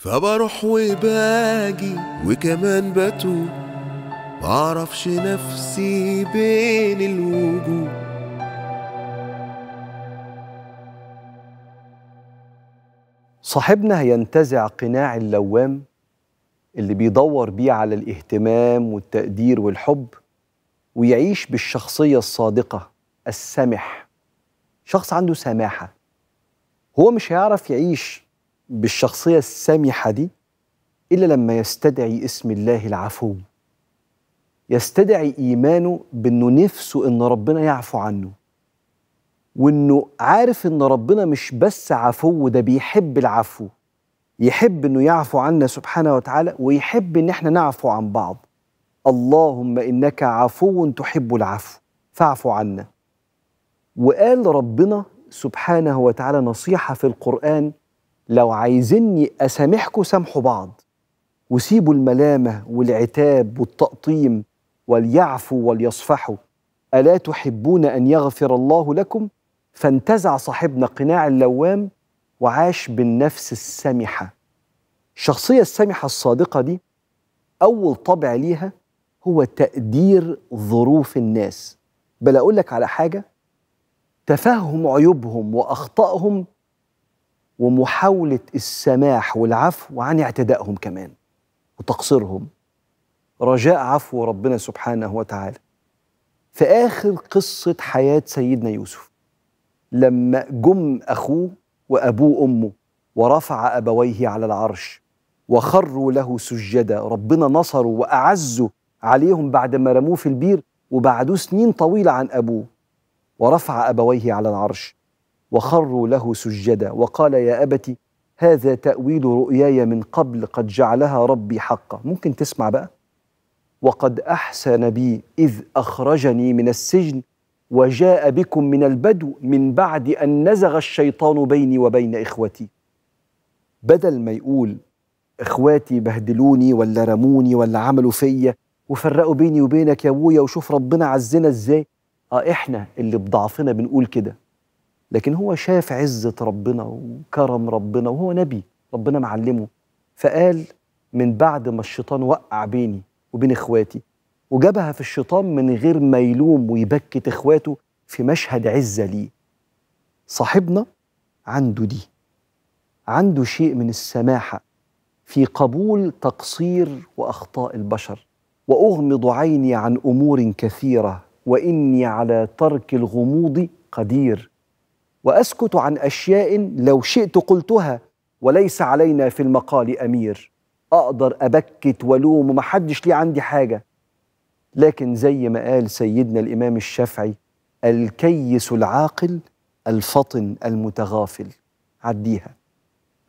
فبروح وباجي وكمان بتوب معرفش نفسي بين الوجوه صاحبنا هينتزع قناع اللوام اللي بيدور بيه على الاهتمام والتقدير والحب ويعيش بالشخصية الصادقة السمح شخص عنده سماحة هو مش هيعرف يعيش بالشخصية السامحة دي إلا لما يستدعي اسم الله العفو يستدعي إيمانه بأنه نفسه أن ربنا يعفو عنه وأنه عارف أن ربنا مش بس عفو ده بيحب العفو يحب أنه يعفو عنا سبحانه وتعالى ويحب أن احنا نعفو عن بعض اللهم إنك عفو تحب العفو فاعفو عنا وقال ربنا سبحانه وتعالى نصيحة في القرآن لو عايزيني اسامحكوا سامحوا بعض وسيبوا الملامه والعتاب والتقطيم وليعفوا وليصفحوا الا تحبون ان يغفر الله لكم فانتزع صاحبنا قناع اللوام وعاش بالنفس السمحه الشخصيه السمحه الصادقه دي اول طبع ليها هو تقدير ظروف الناس بل اقول لك على حاجه تفهم عيوبهم واخطائهم ومحاولة السماح والعفو عن اعتدائهم كمان وتقصيرهم رجاء عفو ربنا سبحانه وتعالى في آخر قصة حياة سيدنا يوسف لما جم أخوه وأبوه أمه ورفع أبويه على العرش وخروا له سجدا ربنا نصره وأعزه عليهم بعد ما رموه في البير وبعدوه سنين طويلة عن أبوه ورفع أبويه على العرش وخروا له سجدا وقال يا أبت هذا تأويل رؤياي من قبل قد جعلها ربي حقا ممكن تسمع بقى وقد أحسن بي إذ أخرجني من السجن وجاء بكم من البدو من بعد أن نزغ الشيطان بيني وبين إخوتي بدل ما يقول إخواتي بهدلوني ولا رموني ولا عملوا فيا وفرقوا بيني وبينك يا أبويا وشوف ربنا عزنا إزاي آه إحنا اللي بضعفنا بنقول كده لكن هو شاف عزة ربنا وكرم ربنا وهو نبي ربنا معلمه فقال من بعد ما الشيطان وقع بيني وبين إخواتي وجابها في الشيطان من غير ما يلوم ويبكت إخواته في مشهد عزة ليه صاحبنا عنده دي عنده شيء من السماحة في قبول تقصير وأخطاء البشر وأغمض عيني عن أمور كثيرة وإني على ترك الغموض قدير واسكت عن اشياء لو شئت قلتها وليس علينا في المقال امير اقدر ابكت والوم ومحدش ليه عندي حاجه لكن زي ما قال سيدنا الامام الشافعي الكيس العاقل الفطن المتغافل عديها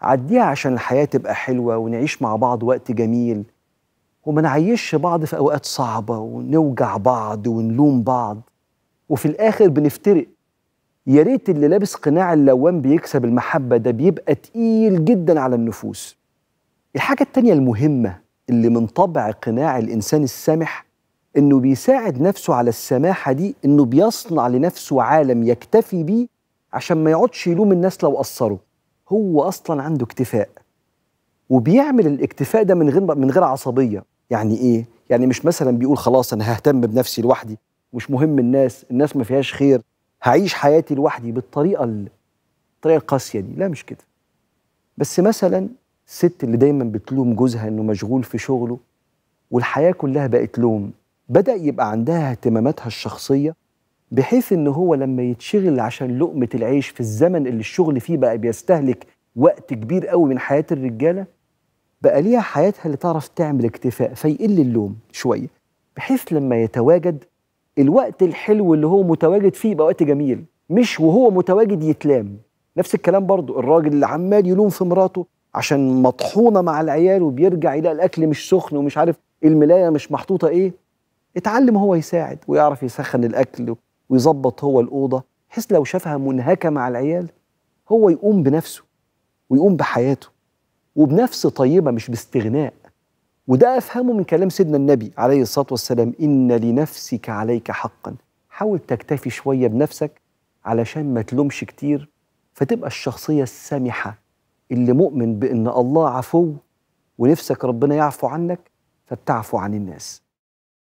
عديها عشان الحياه تبقى حلوه ونعيش مع بعض وقت جميل وما نعيشش بعض في اوقات صعبه ونوجع بعض ونلوم بعض وفي الاخر بنفترق يا ريت اللي لابس قناع اللوام بيكسب المحبه ده بيبقى تقيل جدا على النفوس الحاجه التانيه المهمه اللي من طبع قناع الانسان السامح انه بيساعد نفسه على السماحه دي انه بيصنع لنفسه عالم يكتفي بيه عشان ما يقعدش يلوم الناس لو قصروا هو اصلا عنده اكتفاء وبيعمل الاكتفاء ده من غير من غير عصبيه يعني ايه يعني مش مثلا بيقول خلاص انا ههتم بنفسي لوحدي مش مهم الناس الناس ما فيهاش خير هعيش حياتي لوحدي بالطريقه الطريقه القاسيه دي لا مش كده بس مثلا الست اللي دايما بتلوم جوزها انه مشغول في شغله والحياه كلها بقت لوم بدا يبقى عندها اهتماماتها الشخصيه بحيث ان هو لما يتشغل عشان لقمه العيش في الزمن اللي الشغل فيه بقى بيستهلك وقت كبير قوي من حياه الرجاله بقى ليها حياتها اللي تعرف تعمل اكتفاء فيقل اللوم شويه بحيث لما يتواجد الوقت الحلو اللي هو متواجد فيه يبقى وقت جميل مش وهو متواجد يتلام نفس الكلام برضو الراجل اللي عمال يلوم في مراته عشان مطحونه مع العيال وبيرجع يلاقي الاكل مش سخن ومش عارف الملايه مش محطوطه ايه اتعلم هو يساعد ويعرف يسخن الاكل ويظبط هو الاوضه بحيث لو شافها منهكه مع العيال هو يقوم بنفسه ويقوم بحياته وبنفس طيبه مش باستغناء وده أفهمه من كلام سيدنا النبي عليه الصلاة والسلام إن لنفسك عليك حقا حاول تكتفي شوية بنفسك علشان ما تلومش كتير فتبقى الشخصية السامحة اللي مؤمن بأن الله عفو ونفسك ربنا يعفو عنك فبتعفو عن الناس